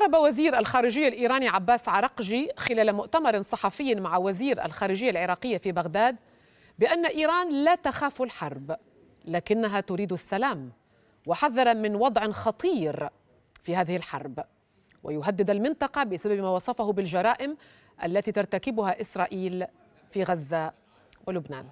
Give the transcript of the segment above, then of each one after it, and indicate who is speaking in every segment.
Speaker 1: أعرب وزير الخارجية الإيراني عباس عرقجي خلال مؤتمر صحفي مع وزير الخارجية العراقية في بغداد بأن إيران لا تخاف الحرب لكنها تريد السلام وحذر من وضع خطير في هذه الحرب ويهدد المنطقة بسبب ما وصفه بالجرائم التي ترتكبها إسرائيل في غزة ولبنان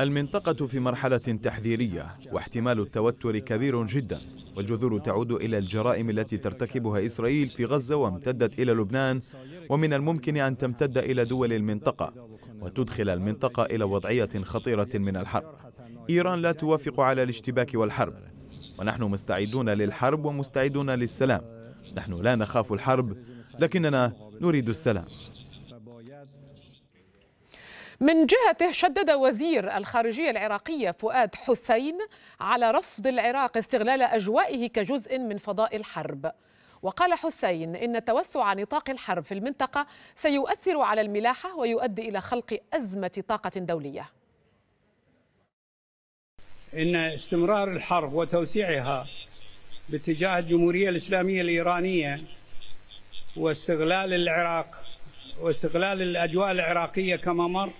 Speaker 2: المنطقة في مرحلة تحذيرية واحتمال التوتر كبير جدا والجذور تعود إلى الجرائم التي ترتكبها إسرائيل في غزة وامتدت إلى لبنان ومن الممكن أن تمتد إلى دول المنطقة وتدخل المنطقة إلى وضعية خطيرة من الحرب إيران لا توافق على الاشتباك والحرب ونحن مستعدون للحرب ومستعدون للسلام نحن لا نخاف الحرب لكننا نريد السلام
Speaker 1: من جهته شدد وزير الخارجية العراقية فؤاد حسين على رفض العراق استغلال أجوائه كجزء من فضاء الحرب وقال حسين إن توسع نطاق الحرب في المنطقة سيؤثر على الملاحة ويؤدي إلى خلق أزمة طاقة دولية
Speaker 3: إن استمرار الحرب وتوسيعها باتجاه الجمهورية الإسلامية الإيرانية واستغلال العراق واستغلال الأجواء العراقية كممر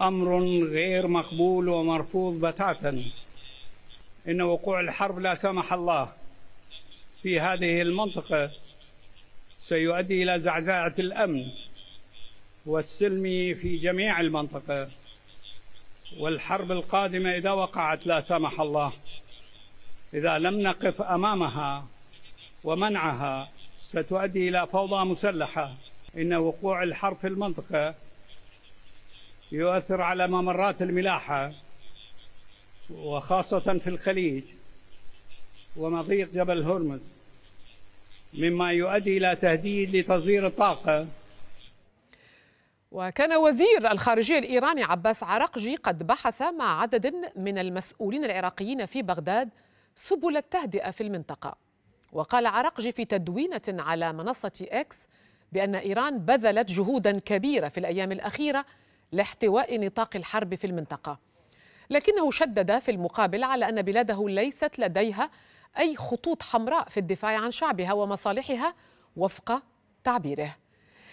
Speaker 3: أمر غير مقبول ومرفوض بتاتا إن وقوع الحرب لا سمح الله في هذه المنطقة سيؤدي إلى زعزعة الأمن والسلم في جميع المنطقة والحرب القادمة إذا وقعت لا سمح الله إذا لم نقف أمامها ومنعها ستؤدي إلى فوضى مسلحة إن وقوع الحرب في المنطقة يؤثر على ممرات الملاحة وخاصة في الخليج ومضيق جبل هرمز مما يؤدي إلى تهديد لتصدير الطاقة
Speaker 1: وكان وزير الخارجية الإيراني عباس عرقجي قد بحث مع عدد من المسؤولين العراقيين في بغداد سبل التهدئة في المنطقة وقال عرقجي في تدوينة على منصة إكس بأن إيران بذلت جهودا كبيرة في الأيام الأخيرة لاحتواء نطاق الحرب في المنطقة لكنه شدد في المقابل على أن بلاده ليست لديها أي خطوط حمراء في الدفاع عن شعبها ومصالحها وفق تعبيره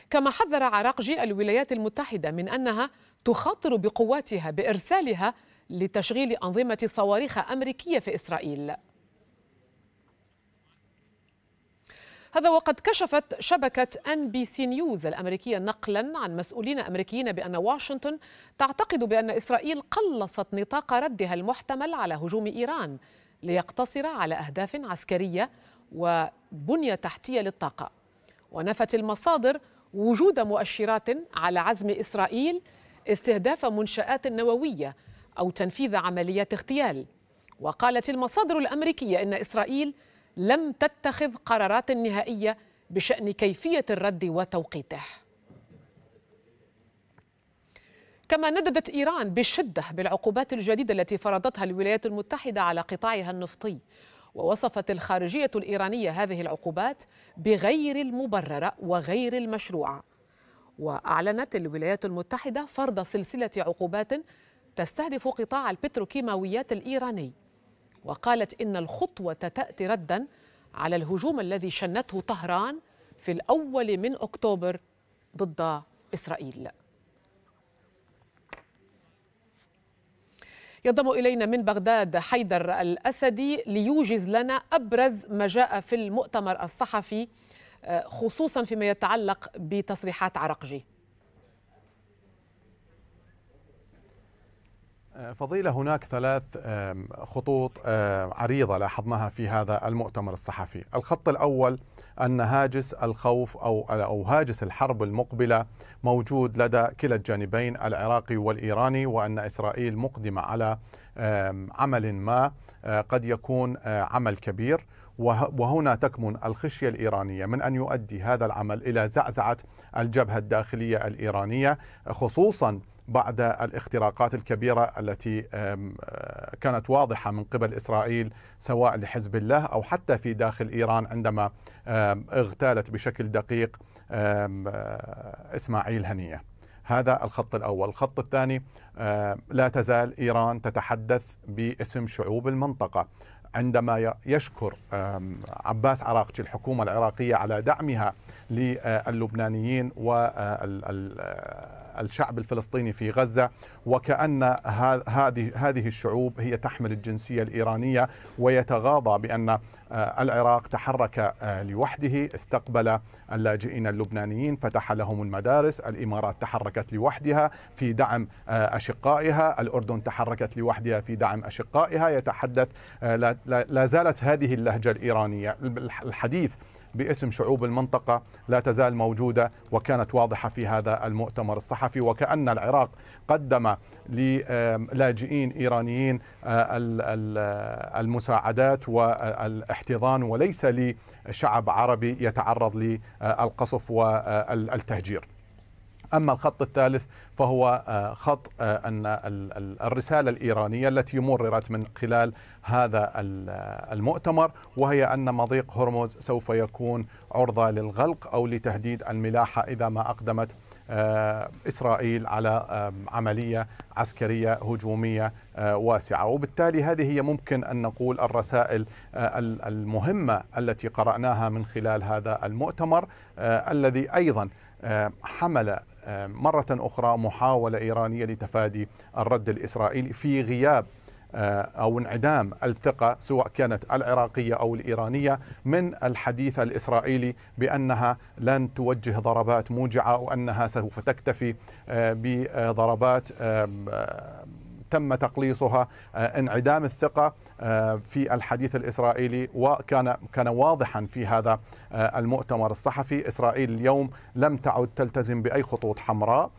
Speaker 1: كما حذر عراقجي الولايات المتحدة من أنها تخاطر بقواتها بإرسالها لتشغيل أنظمة صواريخ أمريكية في إسرائيل هذا وقد كشفت شبكة أن بي سي نيوز الأمريكية نقلا عن مسؤولين أمريكيين بأن واشنطن تعتقد بأن إسرائيل قلصت نطاق ردها المحتمل على هجوم إيران ليقتصر على أهداف عسكرية وبنية تحتية للطاقة ونفت المصادر وجود مؤشرات على عزم إسرائيل استهداف منشآت نووية أو تنفيذ عمليات اغتيال وقالت المصادر الأمريكية إن إسرائيل لم تتخذ قرارات نهائية بشأن كيفية الرد وتوقيته كما نددت إيران بشدة بالعقوبات الجديدة التي فرضتها الولايات المتحدة على قطاعها النفطي ووصفت الخارجية الإيرانية هذه العقوبات بغير المبررة وغير المشروعة وأعلنت الولايات المتحدة فرض سلسلة عقوبات تستهدف قطاع البتروكيماويات الإيراني وقالت إن الخطوة تأتي ردا على الهجوم الذي شنته طهران في الأول من أكتوبر ضد إسرائيل ينضم إلينا من بغداد حيدر الأسدي ليوجز لنا أبرز ما جاء في المؤتمر الصحفي آه، خصوصا فيما يتعلق بتصريحات عرقجي
Speaker 4: فضيلة هناك ثلاث خطوط عريضة لاحظناها في هذا المؤتمر الصحفي الخط الأول أن هاجس الخوف أو, أو هاجس الحرب المقبلة موجود لدى كلا الجانبين العراقي والإيراني وأن إسرائيل مقدمة على عمل ما آه، قد يكون آه، عمل كبير وهنا تكمن الخشيه الايرانيه من ان يؤدي هذا العمل الى زعزعه الجبهه الداخليه الايرانيه خصوصا بعد الاختراقات الكبيرة التي آه، كانت واضحة من قبل إسرائيل سواء لحزب الله أو حتى في داخل إيران عندما اغتالت بشكل دقيق آه، إسماعيل هنية هذا الخط الأول الخط الثاني لا تزال إيران تتحدث باسم شعوب المنطقة عندما يشكر عباس عراقشي الحكومة العراقية على دعمها للبنانيين و آه، الشعب الفلسطيني في غزة وكأن هذه هذه الشعوب هي تحمل الجنسية الإيرانية ويتغاضى بأن آه، العراق تحرك آه، لوحده استقبل اللاجئين اللبنانيين فتح لهم المدارس الإمارات تحركت لوحدها في دعم آه، أشقائها الأردن تحركت لوحدها في دعم أشقائها يتحدث لا زالت هذه اللهجة الإيرانية الحديث باسم شعوب المنطقة لا تزال موجودة وكانت واضحة في هذا المؤتمر الصحفي وكأن العراق قدم للاجئين إيرانيين المساعدات والاحتضان وليس لشعب عربي يتعرض للقصف والتهجير أما الخط الثالث فهو آه، خط آه، أن الرسالة الإيرانية التي مررت من خلال هذا آه، المؤتمر وهي أن مضيق هرمز سوف يكون عرضة للغلق أو لتهديد الملاحة إذا ما أقدمت إسرائيل على عملية عسكرية هجومية واسعة وبالتالي هذه هي ممكن أن نقول الرسائل المهمة التي قرأناها من خلال هذا المؤتمر الذي أيضا حمل آه، مرة أخرى محاولة إيرانية لتفادي الرد الإسرائيلي في غياب آه، أو انعدام الثقة سواء كانت العراقية أو الإيرانية من الحديث الإسرائيلي بأنها لن توجه ضربات موجعة وأنها سوف تكتفي آه، بضربات تم تقليصها آه، انعدام الثقة آه، في الحديث الإسرائيلي وكان كان واضحا في هذا آه، المؤتمر الصحفي إسرائيل اليوم لم تعد تلتزم بأي خطوط حمراء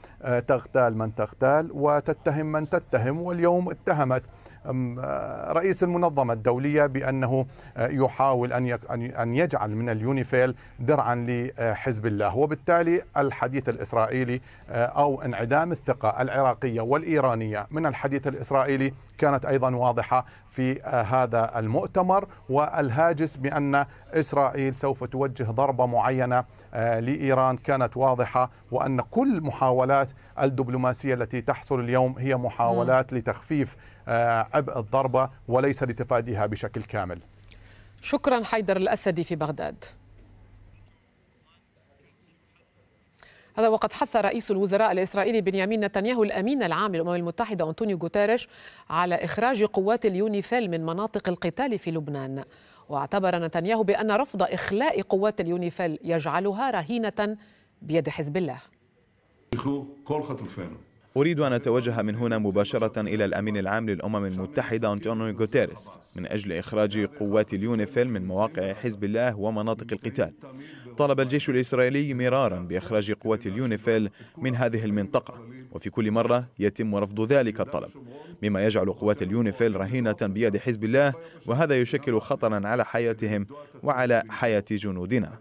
Speaker 4: تغتال من تغتال وتتهم من تتهم واليوم اتهمت آه، رئيس المنظمة الدولية بأنه آه، يحاول أن يجعل من اليونيفيل درعا لحزب الله وبالتالي الحديث الإسرائيلي آه، أو انعدام الثقة العراقية والإيرانية من الحديث الإسرائيلي كانت أيضا واضحة في هذا المؤتمر والهاجس بأن إسرائيل سوف توجه ضربة معينة لإيران كانت واضحة وأن كل محاولات الدبلوماسية التي تحصل اليوم هي محاولات لتخفيف آه، عبء الضربة وليس لتفاديها بشكل كامل
Speaker 1: شكرا حيدر الأسدي في بغداد هذا وقد حث رئيس الوزراء الإسرائيلي بنيامين نتنياهو الأمين العام للأمم المتحدة أنطونيو غوتيريش على إخراج قوات اليونيفيل من مناطق القتال في لبنان واعتبر نتنياهو بأن رفض إخلاء قوات اليونيفيل يجعلها رهينة بيد حزب الله
Speaker 2: أريد أن أتوجه من هنا مباشرة إلى الأمين العام للأمم المتحدة أنتونيو غوتيريس من أجل إخراج قوات اليونيفيل من مواقع حزب الله ومناطق القتال طلب الجيش الإسرائيلي مرارا بإخراج قوات اليونيفيل من هذه المنطقة وفي كل مرة يتم رفض ذلك الطلب مما يجعل قوات اليونيفيل رهينة بيد حزب الله وهذا يشكل خطرا على حياتهم وعلى حياة جنودنا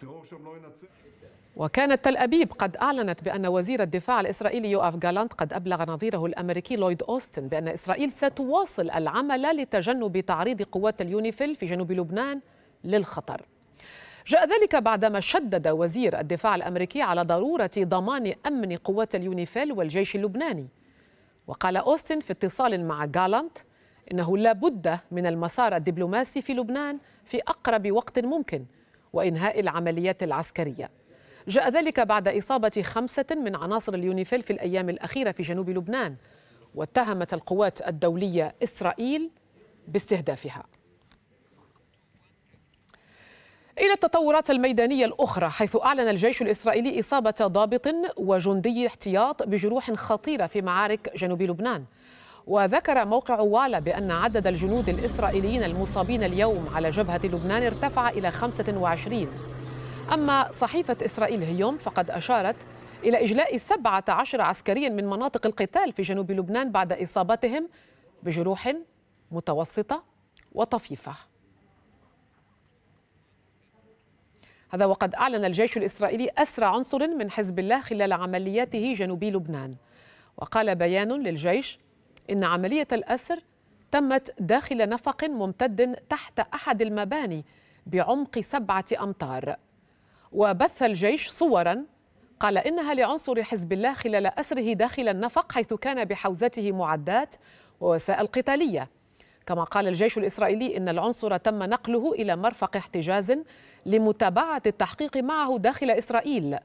Speaker 1: وكانت تل أبيب قد أعلنت بأن وزير الدفاع الإسرائيلي يوآف جالانت قد أبلغ نظيره الأمريكي لويد أوستن بأن إسرائيل ستواصل العمل لتجنب تعريض قوات اليونيفيل في جنوب لبنان للخطر جاء ذلك بعدما شدد وزير الدفاع الأمريكي على ضرورة ضمان أمن قوات اليونيفيل والجيش اللبناني وقال أوستن في اتصال مع جالانت إنه لا بد من المسار الدبلوماسي في لبنان في أقرب وقت ممكن وإنهاء العمليات العسكرية جاء ذلك بعد إصابة خمسة من عناصر اليونيفيل في الأيام الأخيرة في جنوب لبنان واتهمت القوات الدولية إسرائيل باستهدافها إلى التطورات الميدانية الأخرى حيث أعلن الجيش الإسرائيلي إصابة ضابط وجندي احتياط بجروح خطيرة في معارك جنوب لبنان وذكر موقع والا بأن عدد الجنود الإسرائيليين المصابين اليوم على جبهة لبنان ارتفع إلى 25 أما صحيفة إسرائيل هيوم فقد أشارت إلى إجلاء 17 عسكريا من مناطق القتال في جنوب لبنان بعد إصابتهم بجروح متوسطة وطفيفة هذا وقد أعلن الجيش الإسرائيلي أسرى عنصر من حزب الله خلال عملياته جنوبي لبنان وقال بيان للجيش إن عملية الأسر تمت داخل نفق ممتد تحت أحد المباني بعمق سبعة أمتار وبث الجيش صوراً قال إنها لعنصر حزب الله خلال أسره داخل النفق حيث كان بحوزته معدات ووسائل قتالية كما قال الجيش الإسرائيلي إن العنصر تم نقله إلى مرفق احتجاز لمتابعة التحقيق معه داخل إسرائيل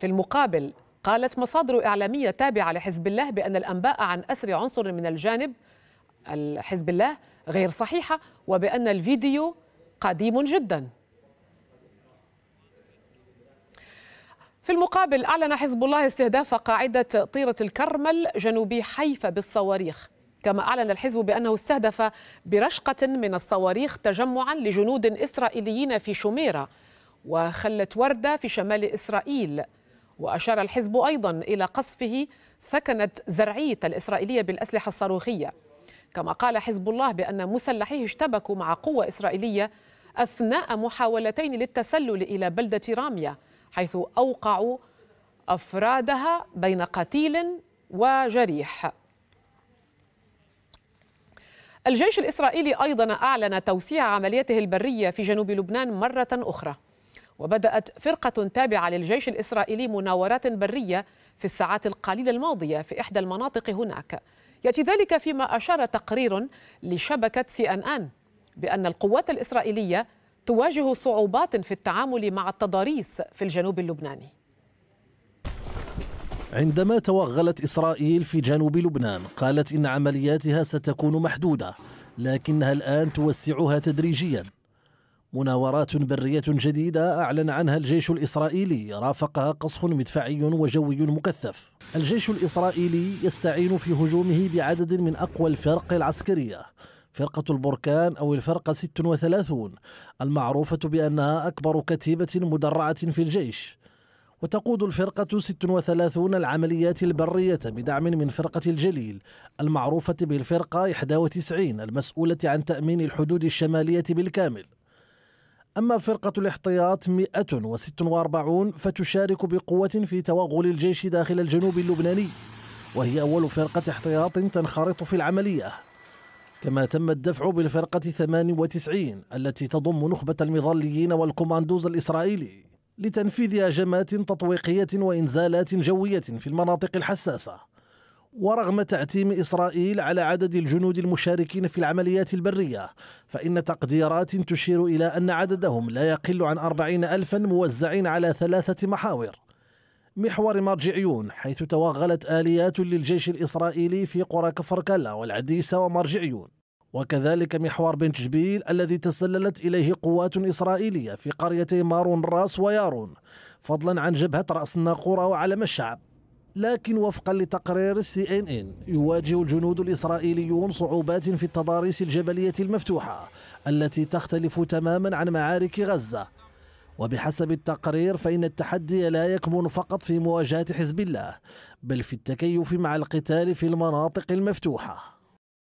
Speaker 1: في المقابل قالت مصادر إعلامية تابعة لحزب الله بأن الأنباء عن أسر عنصر من الجانب حزب الله غير صحيحة وبأن الفيديو قديم جداً في المقابل أعلن حزب الله استهداف قاعدة طيرة الكرمل جنوبي حيفا بالصواريخ كما أعلن الحزب بأنه استهدف برشقة من الصواريخ تجمعا لجنود إسرائيليين في شميرة وخلة وردة في شمال إسرائيل وأشار الحزب أيضا إلى قصفه ثكنة زرعية الإسرائيلية بالأسلحة الصاروخية كما قال حزب الله بأن مسلحيه اشتبكوا مع قوة إسرائيلية أثناء محاولتين للتسلل إلى بلدة رامية حيث أوقعوا أفرادها بين قتيل وجريح الجيش الإسرائيلي أيضا أعلن توسيع عملياته البرية في جنوب لبنان مرة أخرى وبدأت فرقة تابعة للجيش الإسرائيلي مناورات برية في الساعات القليلة الماضية في إحدى المناطق هناك يأتي ذلك فيما أشار تقرير لشبكة سي أن أن بأن القوات الإسرائيلية تواجه صعوبات في التعامل مع التضاريس في الجنوب اللبناني
Speaker 5: عندما توغلت إسرائيل في جنوب لبنان قالت إن عملياتها ستكون محدودة لكنها الآن توسعها تدريجيا مناورات برية جديدة أعلن عنها الجيش الإسرائيلي رافقها قصف مدفعي وجوي مكثف الجيش الإسرائيلي يستعين في هجومه بعدد من أقوى الفرق العسكرية فرقة البركان أو الفرقة 36 المعروفة بأنها أكبر كتيبة مدرعة في الجيش وتقود الفرقة 36 العمليات البرية بدعم من فرقة الجليل المعروفة بالفرقة 91 المسؤولة عن تأمين الحدود الشمالية بالكامل أما فرقة الاحتياط 146 فتشارك بقوة في توغل الجيش داخل الجنوب اللبناني وهي أول فرقة احتياط تنخرط في العملية كما تم الدفع بالفرقة 98 التي تضم نخبة المظليين والكوماندوز الإسرائيلي لتنفيذ هجمات تطويقية وإنزالات جوية في المناطق الحساسة ورغم تعتيم إسرائيل على عدد الجنود المشاركين في العمليات البرية فإن تقديرات تشير إلى أن عددهم لا يقل عن أربعين ألفا موزعين على ثلاثة محاور محور مرجعيون حيث توغلت آليات للجيش الإسرائيلي في قرى كفركلا والعديسة ومرجعيون وكذلك محور بن جبيل الذي تسللت إليه قوات إسرائيلية في قريتي مارون راس ويارون فضلا عن جبهة رأس الناقورة وعلم الشعب لكن وفقا لتقرير السي ان ان يواجه الجنود الاسرائيليون صعوبات في التضاريس الجبليه المفتوحه التي تختلف تماما عن معارك غزه وبحسب التقرير فإن التحدي لا يكمن فقط في مواجهة حزب الله بل في التكيف مع القتال في المناطق المفتوحة